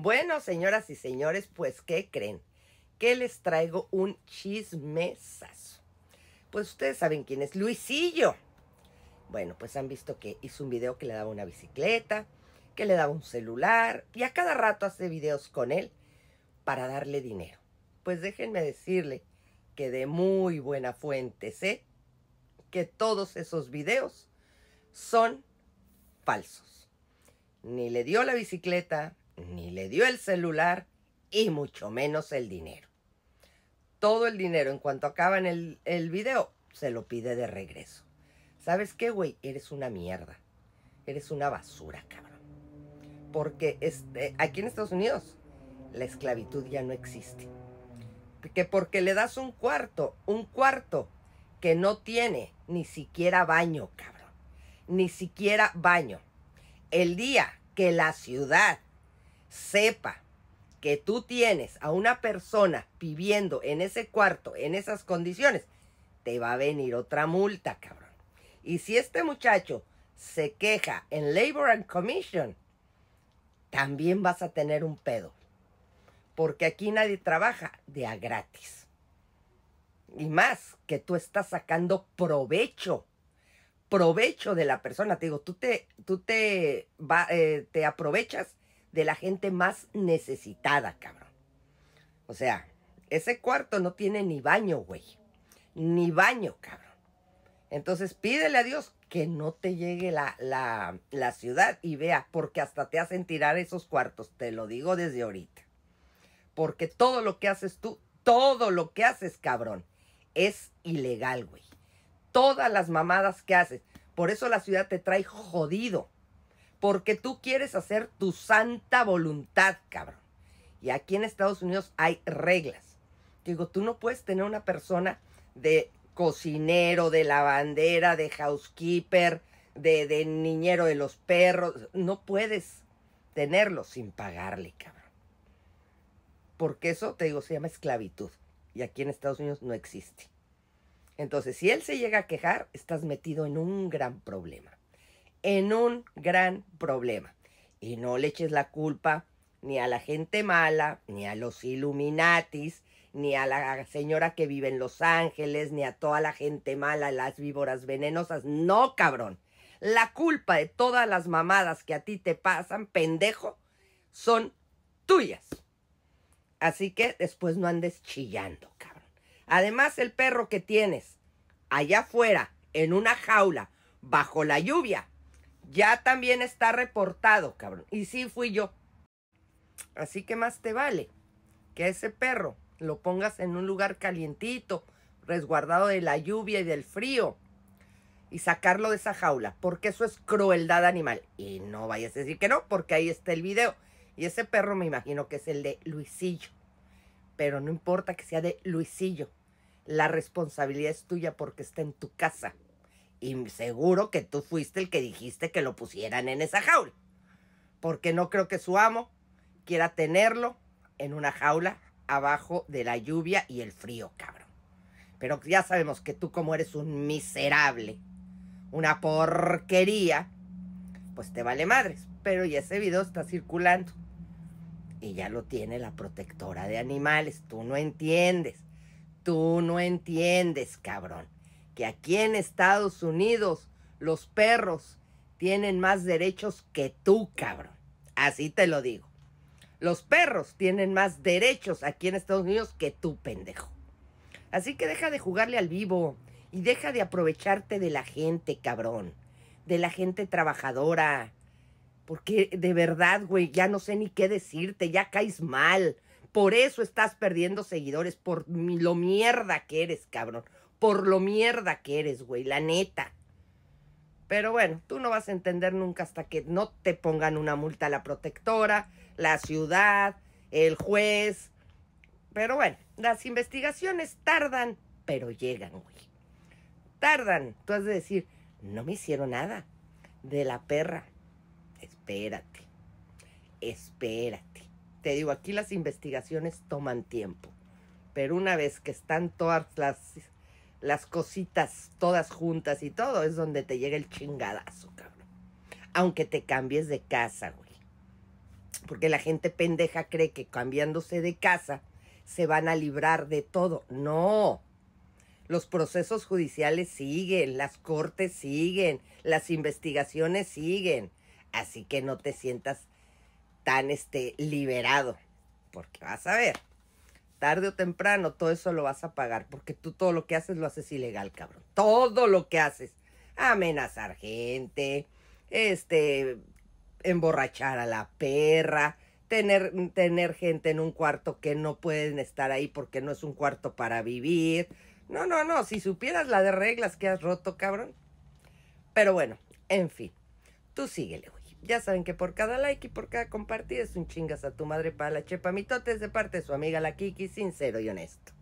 Bueno, señoras y señores, pues, ¿qué creen? Que les traigo un chismesazo. Pues ustedes saben quién es Luisillo. Bueno, pues han visto que hizo un video que le daba una bicicleta, que le daba un celular, y a cada rato hace videos con él para darle dinero. Pues déjenme decirle que de muy buena fuente sé que todos esos videos son falsos. Ni le dio la bicicleta, ni le dio el celular y mucho menos el dinero. Todo el dinero, en cuanto acaban el, el video, se lo pide de regreso. ¿Sabes qué, güey? Eres una mierda. Eres una basura, cabrón. Porque este, aquí en Estados Unidos la esclavitud ya no existe. Que porque le das un cuarto, un cuarto que no tiene ni siquiera baño, cabrón. Ni siquiera baño. El día que la ciudad sepa que tú tienes a una persona viviendo en ese cuarto, en esas condiciones, te va a venir otra multa, cabrón. Y si este muchacho se queja en Labor and Commission, también vas a tener un pedo. Porque aquí nadie trabaja de a gratis. Y más que tú estás sacando provecho. Provecho de la persona. Te digo, tú te, tú te, eh, te aprovechas de la gente más necesitada, cabrón. O sea, ese cuarto no tiene ni baño, güey. Ni baño, cabrón. Entonces pídele a Dios que no te llegue la, la, la, ciudad y vea, porque hasta te hacen tirar esos cuartos, te lo digo desde ahorita. Porque todo lo que haces tú, todo lo que haces, cabrón, es ilegal, güey. Todas las mamadas que haces. Por eso la ciudad te trae jodido porque tú quieres hacer tu santa voluntad, cabrón. Y aquí en Estados Unidos hay reglas. Digo, tú no puedes tener una persona de cocinero, de lavandera, de housekeeper, de, de niñero de los perros. No puedes tenerlo sin pagarle, cabrón. Porque eso, te digo, se llama esclavitud. Y aquí en Estados Unidos no existe. Entonces, si él se llega a quejar, estás metido en un gran problema en un gran problema. Y no le eches la culpa ni a la gente mala, ni a los Illuminatis, ni a la señora que vive en Los Ángeles, ni a toda la gente mala, las víboras venenosas. No, cabrón. La culpa de todas las mamadas que a ti te pasan, pendejo, son tuyas. Así que después no andes chillando, cabrón. Además, el perro que tienes allá afuera, en una jaula, bajo la lluvia, ya también está reportado, cabrón. Y sí fui yo. Así que más te vale que ese perro lo pongas en un lugar calientito, resguardado de la lluvia y del frío, y sacarlo de esa jaula, porque eso es crueldad animal. Y no vayas a decir que no, porque ahí está el video. Y ese perro me imagino que es el de Luisillo. Pero no importa que sea de Luisillo, la responsabilidad es tuya porque está en tu casa. Y seguro que tú fuiste el que dijiste que lo pusieran en esa jaula. Porque no creo que su amo quiera tenerlo en una jaula abajo de la lluvia y el frío, cabrón. Pero ya sabemos que tú como eres un miserable, una porquería, pues te vale madres. Pero ya ese video está circulando. Y ya lo tiene la protectora de animales. Tú no entiendes. Tú no entiendes, cabrón que aquí en Estados Unidos los perros tienen más derechos que tú, cabrón. Así te lo digo. Los perros tienen más derechos aquí en Estados Unidos que tú, pendejo. Así que deja de jugarle al vivo y deja de aprovecharte de la gente, cabrón. De la gente trabajadora. Porque de verdad, güey, ya no sé ni qué decirte, ya caes mal. Por eso estás perdiendo seguidores, por lo mierda que eres, cabrón por lo mierda que eres, güey, la neta. Pero bueno, tú no vas a entender nunca hasta que no te pongan una multa a la protectora, la ciudad, el juez. Pero bueno, las investigaciones tardan, pero llegan, güey. Tardan. Tú has de decir, no me hicieron nada. De la perra. Espérate. Espérate. Te digo, aquí las investigaciones toman tiempo. Pero una vez que están todas las las cositas todas juntas y todo, es donde te llega el chingadazo, cabrón. Aunque te cambies de casa, güey. Porque la gente pendeja cree que cambiándose de casa se van a librar de todo. No. Los procesos judiciales siguen, las cortes siguen, las investigaciones siguen. Así que no te sientas tan este liberado, porque vas a ver tarde o temprano todo eso lo vas a pagar, porque tú todo lo que haces lo haces ilegal, cabrón. Todo lo que haces. Amenazar gente, este, emborrachar a la perra, tener, tener gente en un cuarto que no pueden estar ahí porque no es un cuarto para vivir. No, no, no, si supieras la de reglas que has roto, cabrón. Pero bueno, en fin, tú síguele, ya saben que por cada like y por cada compartir es un chingas a tu madre para la chepa mitotes de parte de su amiga la Kiki, sincero y honesto.